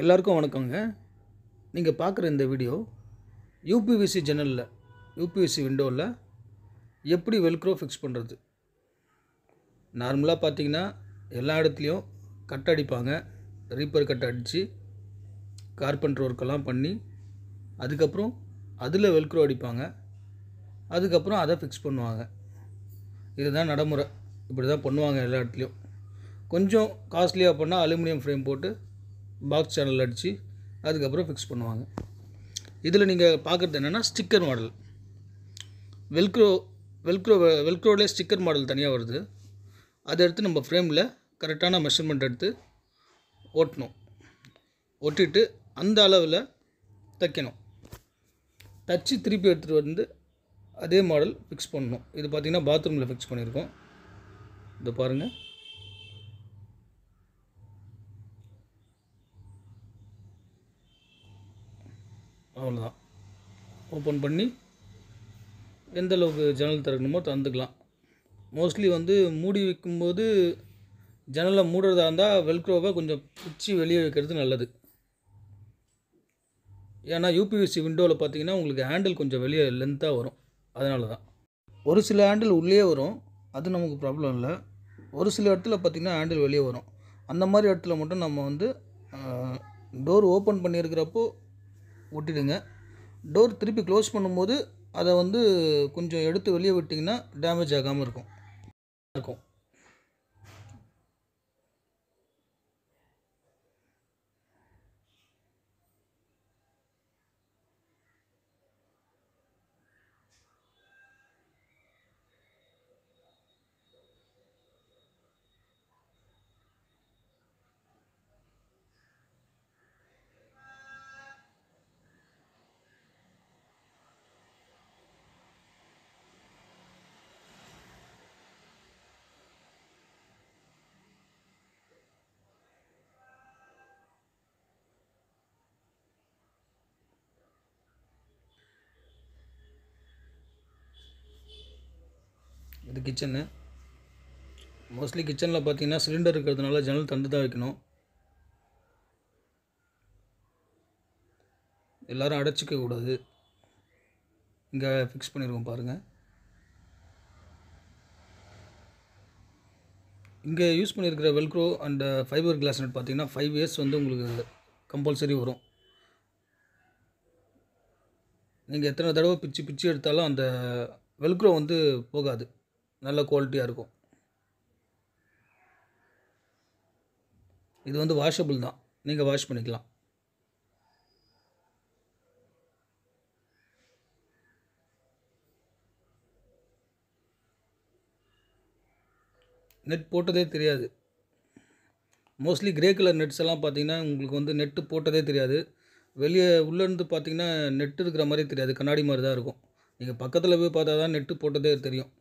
எல்லாருக்கும் வணக்கங்க நீங்கள் பார்க்குற இந்த வீடியோ யூபிவிசி ஜன்னலில் யூபிவிசி விண்டோவில் எப்படி வெல்க்ரோ ஃபிக்ஸ் பண்ணுறது நார்மலாக பார்த்தீங்கன்னா எல்லா இடத்துலையும் கட் அடிப்பாங்க ரீப்பர் கட் அடித்து கார்பெண்டர் ஒர்க்கெல்லாம் பண்ணி அதுக்கப்புறம் அதில் வெல்க்ரோ அடிப்பாங்க அதுக்கப்புறம் அதை ஃபிக்ஸ் பண்ணுவாங்க இதுதான் நடைமுறை இப்படி தான் பண்ணுவாங்க எல்லா இடத்துலையும் கொஞ்சம் காஸ்ட்லியாக பண்ணால் அலுமினியம் ஃப்ரேம் போட்டு பாக்ஸ் சேனல் அடித்து அதுக்கப்புறம் ஃபிக்ஸ் பண்ணுவாங்க இதில் நீங்கள் பார்க்குறது என்னென்னா ஸ்டிக்கர் மாடல் வெல்க்ரோ வெல்க்ரோ வெல்க்ரோலே ஸ்டிக்கர் மாடல் தனியாக வருது அதை எடுத்து நம்ம ஃப்ரேமில் கரெக்டான மெஷர்மெண்ட் எடுத்து ஓட்டணும் ஒட்டிட்டு அந்த அளவில் தைக்கணும் தச்சு திருப்பி எடுத்துகிட்டு வந்து அதே மாடல் ஃபிக்ஸ் பண்ணணும் இது பார்த்திங்கன்னா பாத்ரூமில் ஃபிக்ஸ் பண்ணியிருக்கோம் இதை பாருங்கள் அவ்வளோதான் ஓப்பன் பண்ணி எந்த அளவுக்கு ஜன்னல் திறக்கணுமோ திறந்துக்கலாம் மோஸ்ட்லி வந்து மூடி வைக்கும்போது ஜன்னலை மூடுறதா இருந்தால் வெல்க்ரோவை கொஞ்சம் பிச்சு வெளியே வைக்கிறது நல்லது ஏன்னா யூபிவிசி விண்டோவில் பார்த்தீங்கன்னா உங்களுக்கு ஹேண்டில் கொஞ்சம் வெளியே லென்த்தாக வரும் அதனால தான் ஒரு சில ஹேண்டில் உள்ளே வரும் அது நமக்கு ப்ராப்ளம் இல்லை ஒரு சில இடத்துல பார்த்திங்கன்னா ஹேண்டில் வெளியே வரும் அந்த மாதிரி இடத்துல மட்டும் நம்ம வந்து டோர் ஓப்பன் பண்ணியிருக்கிறப்போ ஒட்டிடுங்க டோர் திருப்பி க்ளோஸ் பண்ணும்போது அதை வந்து கொஞ்சம் எடுத்து வெளியே விட்டிங்கன்னா டேமேஜ் ஆகாமல் இருக்கும் இருக்கும் இது கிச்சனு மோஸ்ட்லி கிச்சனில் பார்த்தீங்கன்னா சிலிண்டர் இருக்கிறதுனால ஜன்னல் தண்டு தான் வைக்கணும் எல்லோரும் அடைச்சிக்க கூடாது இங்கே ஃபிக்ஸ் பண்ணியிருக்கோம் பாருங்கள் இங்கே யூஸ் பண்ணியிருக்கிற velcro and fibre glass net பார்த்தீங்கன்னா ஃபைவ் இயர்ஸ் வந்து உங்களுக்கு கம்பல்சரி வரும் நீங்கள் எத்தனை தடவை பிச்சு பிச்சு எடுத்தாலும் அந்த வெல்க்ரோ வந்து போகாது நல்ல குவாலிட்டியாக இருக்கும் இது வந்து வாஷபிள் தான் நீங்கள் வாஷ் பண்ணிக்கலாம் நெட் போட்டதே தெரியாது மோஸ்ட்லி கிரே கலர் நெட்ஸ் எல்லாம் பார்த்தீங்கன்னா உங்களுக்கு வந்து நெட்டு போட்டதே தெரியாது வெளியே உள்ளேருந்து பார்த்தீங்கன்னா நெட்டு இருக்கிற மாதிரி தெரியாது கண்ணாடி மாதிரி தான் இருக்கும் நீங்கள் பக்கத்தில் போய் பார்த்தா தான் நெட்டு போட்டதே தெரியும்